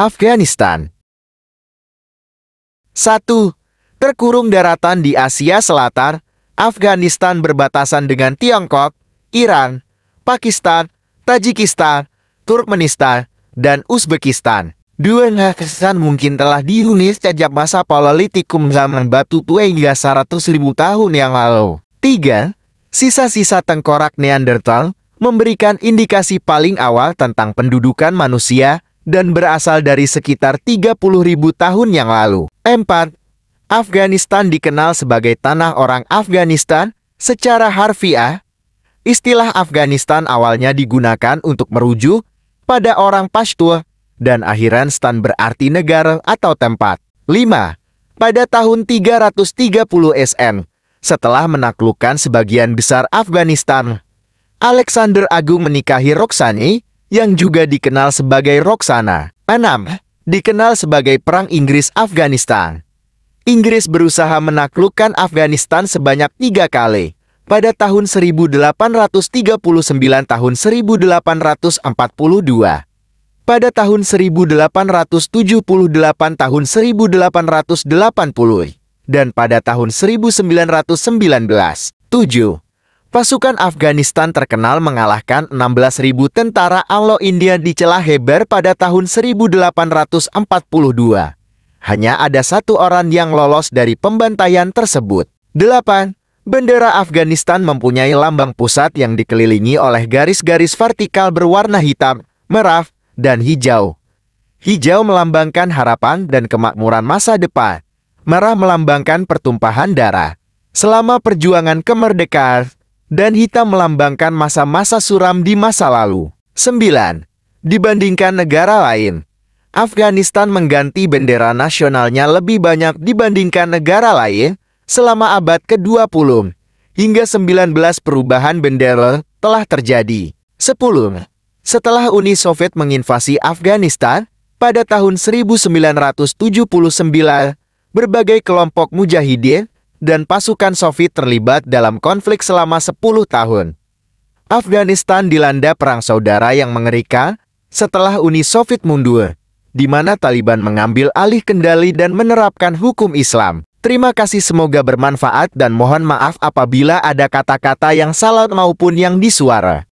Afghanistan. 1. Terkurung daratan di Asia Selatan, Afghanistan berbatasan dengan Tiongkok, Iran, Pakistan, Tajikistan, Turkmenistan, dan Uzbekistan. Dua Afghanistan mungkin telah dihuni sejak masa Paleolitikum zaman batu tua hingga 100.000 tahun yang lalu. 3. Sisa-sisa tengkorak Neanderthal memberikan indikasi paling awal tentang pendudukan manusia dan berasal dari sekitar ribu tahun yang lalu. 4. Afghanistan dikenal sebagai tanah orang Afghanistan secara harfiah. Istilah Afghanistan awalnya digunakan untuk merujuk pada orang Pashto dan akhiran stan berarti negara atau tempat. 5. Pada tahun 330 SN, setelah menaklukkan sebagian besar Afghanistan, Alexander Agung menikahi Roxani yang juga dikenal sebagai Roxana 6. Dikenal sebagai Perang Inggris-Afghanistan. Inggris berusaha menaklukkan Afghanistan sebanyak tiga kali. Pada tahun 1839 tahun 1842. Pada tahun 1878 tahun 1880. Dan pada tahun 1919. 7. Pasukan Afghanistan terkenal mengalahkan 16.000 tentara Anglo-India di celah Heber pada tahun 1842. Hanya ada satu orang yang lolos dari pembantaian tersebut. 8. Bendera Afghanistan mempunyai lambang pusat yang dikelilingi oleh garis-garis vertikal berwarna hitam, merah, dan hijau. Hijau melambangkan harapan dan kemakmuran masa depan. Merah melambangkan pertumpahan darah. Selama perjuangan kemerdekaan, dan hitam melambangkan masa-masa suram di masa lalu. 9. Dibandingkan negara lain, Afghanistan mengganti bendera nasionalnya lebih banyak dibandingkan negara lain selama abad ke-20 hingga 19 perubahan bendera telah terjadi. 10. Setelah Uni Soviet menginvasi Afghanistan pada tahun 1979, berbagai kelompok mujahidin dan pasukan Soviet terlibat dalam konflik selama 10 tahun. Afghanistan dilanda perang saudara yang mengerikan setelah Uni Soviet mundur, di mana Taliban mengambil alih kendali dan menerapkan hukum Islam. Terima kasih semoga bermanfaat dan mohon maaf apabila ada kata-kata yang salah maupun yang disuara.